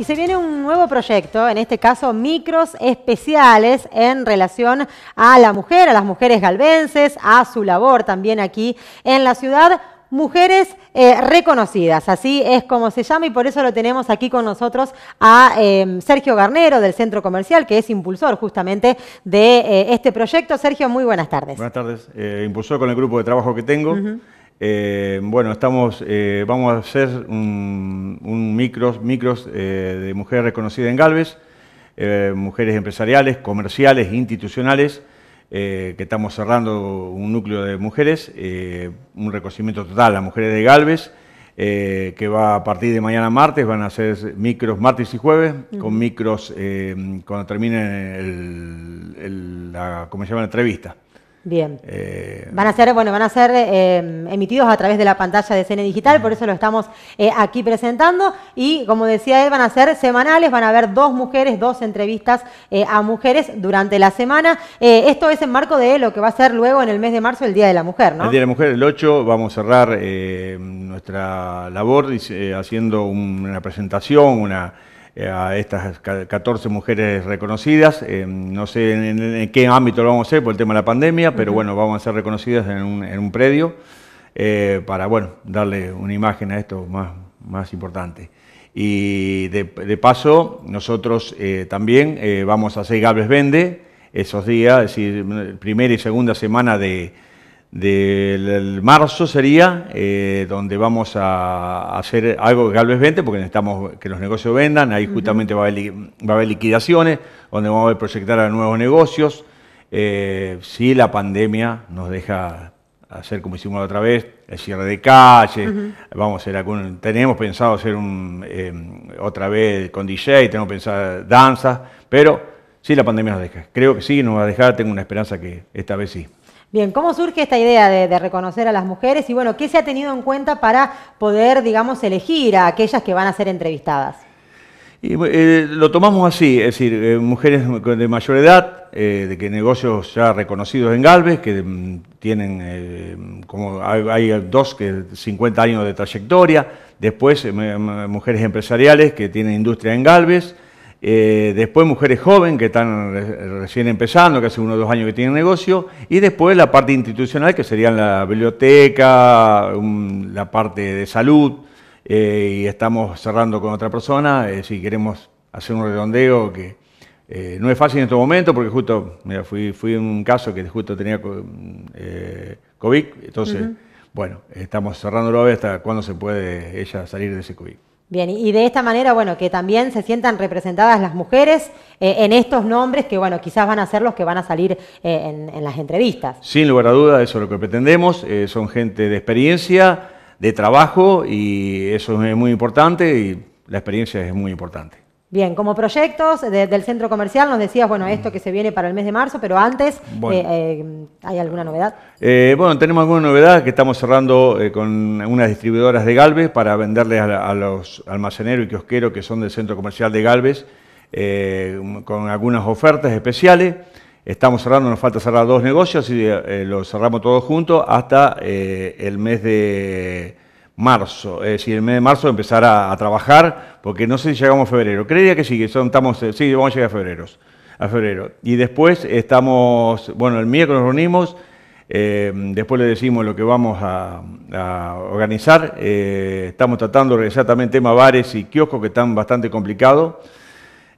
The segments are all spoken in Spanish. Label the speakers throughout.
Speaker 1: Y se viene un nuevo proyecto, en este caso micros especiales en relación a la mujer, a las mujeres galvenses, a su labor también aquí en la ciudad mujeres eh, reconocidas, así es como se llama y por eso lo tenemos aquí con nosotros a eh, Sergio Garnero del Centro Comercial, que es impulsor justamente de eh, este proyecto. Sergio, muy buenas tardes.
Speaker 2: Buenas tardes, impulsor con el grupo de trabajo que tengo. Eh, bueno, estamos, eh, vamos a hacer un, micros, micros eh, de mujeres reconocidas en Galvez, mujeres empresariales, comerciales, institucionales, que estamos cerrando un núcleo de mujeres, un reconocimiento total a mujeres de Galvez, que va a partir de mañana martes, van a ser micros martes y jueves, con micros cuando termine el, la, ¿cómo se llama? la entrevista. Bien. Eh,
Speaker 1: van a ser, bueno, van a ser em, emitidos a través de la pantalla de CN Digital, por eso lo estamos eh, aquí presentando. Y como decía él, van a ser semanales, van a haber dos mujeres, dos entrevistas eh, a mujeres durante la semana. esto es en marco de lo que va a ser luego en el mes de marzo el Día de la Mujer, ¿no? El Día
Speaker 2: de la Mujer, el 8, vamos a cerrar nuestra labor haciendo una presentación, una eh, a estas 14 mujeres reconocidas. Eh, no sé en, qué ámbito lo vamos a hacer por el tema de la pandemia, pero bueno, vamos a ser reconocidas en un, predio eh, para bueno, darle una imagen a esto más, más importante. Y de, paso, nosotros también vamos a hacer Gables Vende esos días, es decir, primera y segunda semana de, del marzo sería eh, donde vamos a hacer algo que vez vende, porque necesitamos que los negocios vendan, ahí justamente va, a haber, liquidaciones, donde vamos a proyectar a nuevos negocios. Eh, si la pandemia nos deja hacer como hicimos la otra vez, el cierre de calle, vamos a hacer tenemos pensado hacer un, em, otra vez con DJ, tenemos pensado danza, pero si la pandemia nos deja, creo que sí, nos va a dejar, tengo una esperanza que esta vez sí.
Speaker 1: Bien, ¿cómo surge esta idea de, reconocer a las mujeres y bueno, qué se ha tenido en cuenta para poder, digamos, elegir a aquellas que van a ser entrevistadas?
Speaker 2: Eh, lo tomamos así, es decir, eh, mujeres de mayor edad, eh, de que negocios ya reconocidos en Galvez, que mm, tienen como hay, hay, dos que 50 años de trayectoria, después mujeres empresariales que tienen industria en Galvez, eh, después Mujeres jóvenes que están recién empezando, que hace uno o dos años que tienen negocio, y después la parte institucional, que serían la biblioteca, la parte de salud, eh, y estamos cerrando con otra persona, eh, si queremos hacer un redondeo que no es fácil en estos momentos, porque justo, fui, fui en un caso que justo tenía COVID, entonces, bueno, estamos cerrándolo a ver hasta cuándo se puede ella salir de ese COVID.
Speaker 1: Bien, y de esta manera, bueno, que también se sientan representadas las mujeres eh, en estos nombres que, bueno, quizás van a ser los que van a salir eh, en, las entrevistas.
Speaker 2: Sin lugar a duda, eso es lo que pretendemos, eh, son gente de experiencia, de trabajo, y eso es muy importante, y la experiencia es muy importante.
Speaker 1: Bien, como proyectos del centro comercial, nos decías, bueno, esto mm. que se viene para el mes de marzo, pero antes, eh, eh, ¿hay alguna novedad?
Speaker 2: Eh, bueno, tenemos alguna novedad que estamos cerrando con unas distribuidoras de Galvez para venderles a, los almaceneros y kiosqueros que son del centro comercial de Galvez con algunas ofertas especiales. Estamos cerrando, nos falta cerrar dos negocios y los cerramos todos juntos hasta el mes de marzo, es decir, el mes de marzo empezar a, trabajar, porque no sé si llegamos a febrero. Creería que sí, que estamos, eh, sí, vamos a llegar a febrero. Y después estamos, bueno, el miércoles nos reunimos, eh, después le decimos lo que vamos a, organizar. Eh, estamos tratando de organizar también bares y kioscos que están bastante complicados.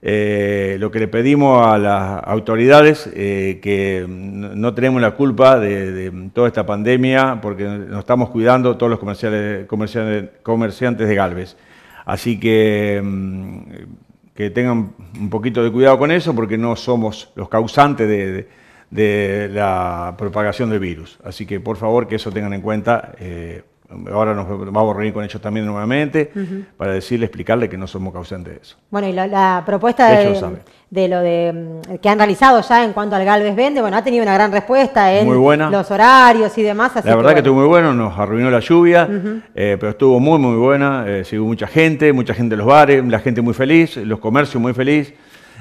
Speaker 2: Eh, lo que le pedimos a las autoridades, es eh, que no tenemos la culpa de, toda esta pandemia, porque nos estamos cuidando todos los comerciales, comerciantes de Galvez. Así que mm, que tengan un poquito de cuidado con eso, porque no somos los causantes de, la propagación del virus. Así que por favor que eso tengan en cuenta. Eh, ahora nos vamos a reunir con ellos también nuevamente para decirle, explicarle que no somos causantes de eso.
Speaker 1: Bueno, y la, propuesta de, lo de, mm, que han realizado ya en cuanto al Galvez Vende, bueno, ha tenido una gran respuesta en los horarios y demás. la verdad que, estuvo
Speaker 2: muy bueno, nos arruinó la lluvia, eh, pero estuvo muy, muy buena, eh, siguió mucha gente, mucha gente en los bares, la gente muy feliz, los comercios muy feliz.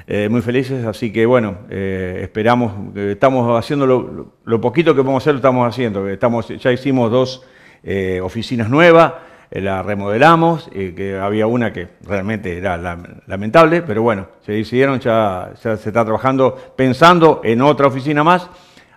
Speaker 2: Eh, muy felices, así que bueno, eh, esperamos, estamos haciendo lo, poquito que podemos hacer, lo estamos haciendo, estamos, ya hicimos dos eh, oficinas nuevas, eh, la remodelamos, eh, que había una que realmente era lamentable, pero bueno, se decidieron, ya se está trabajando pensando en otra oficina más.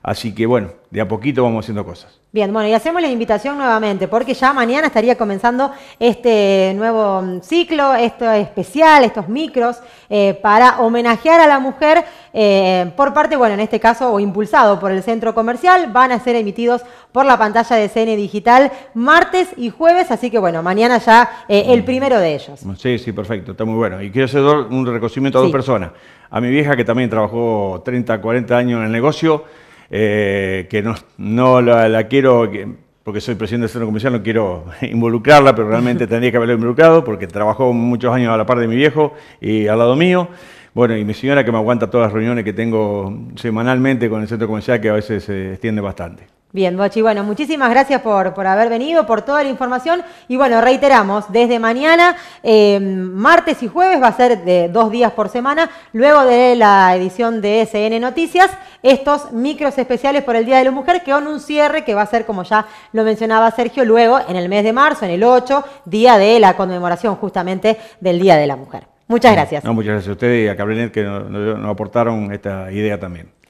Speaker 2: Así que bueno, de a poquito vamos haciendo cosas.
Speaker 1: Bien, bueno, y hacemos la invitación nuevamente, porque ya mañana estaría comenzando este nuevo mm, ciclo, esto especial, estos micros, eh, para homenajear a la mujer eh, por parte, bueno, en este caso, o impulsado por el centro comercial, van a ser emitidos por la pantalla de CN Digital martes y jueves, así que bueno, mañana ya eh, el mm. primero de ellos.
Speaker 2: Sí, sí, perfecto, está muy bueno. Y quiero hacer un reconocimiento a dos personas. A mi vieja, que también trabajó 30, 40 años en el negocio, eh, que no, la, la, quiero, porque soy presidente del Centro Comercial, no quiero involucrarla, pero realmente tendría que haberlo involucrado, porque trabajó muchos años a la par de mi viejo y al lado mío. Bueno, y mi señora que me aguanta todas las reuniones que tengo semanalmente con el Centro Comercial, que a veces se extiende bastante.
Speaker 1: Bien, Bochi, bueno, muchísimas gracias por, por, haber venido, por toda la información. Y bueno, reiteramos, desde mañana, eh, martes y jueves, va a ser de dos días por semana, luego de la edición de SN Noticias, estos micros especiales por el Día de la Mujer, que son un cierre que va a ser, como ya lo mencionaba Sergio, luego en el mes de marzo, en el 8, día de la conmemoración justamente del Día de la Mujer. Muchas gracias.
Speaker 2: muchas gracias a ustedes y a Cabrinet que nos aportaron esta idea también.